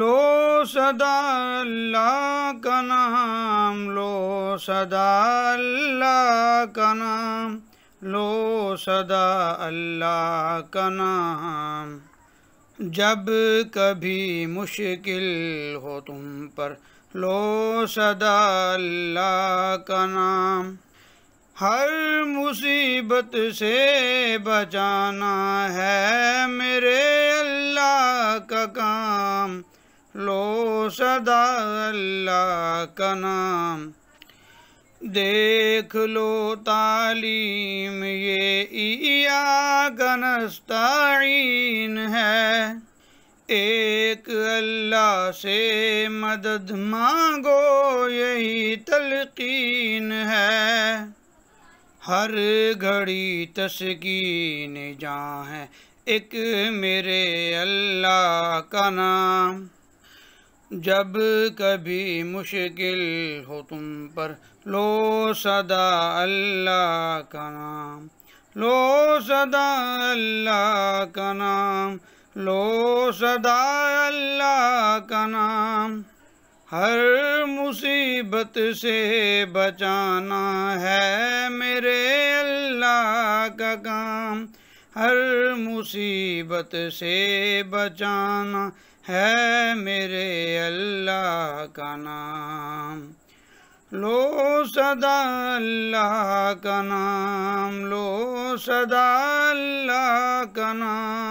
لو صدا اللہ کا نام لو صدا اللہ کا نام لو صدا اللہ کا نام جب کبھی مشکل ہو تم پر لو صدا اللہ کا نام ہر مصیبت سے بچانا ہے میرے اللہ کا کام لو صدا اللہ کا نام دیکھ لو تعلیم یہ یا گنس ہے ایک اللہ سے مدد مانگو یہی تلقین ہے ہر گھڑی تسکین جاں ہے ایک میرے اللہ کا نام جب کبھی مشکل ہو تم پر لو صدا اللہ کا نام لو صدا اللہ کا نام لو صدا اللہ کا نام ہر مصیبت سے بچانا ہے میرے اللہ کا کام ہر مصیبت سے بچانا ہے میرے اللہ کا نام لو صدا اللہ کا نام لو صدا اللہ کا نام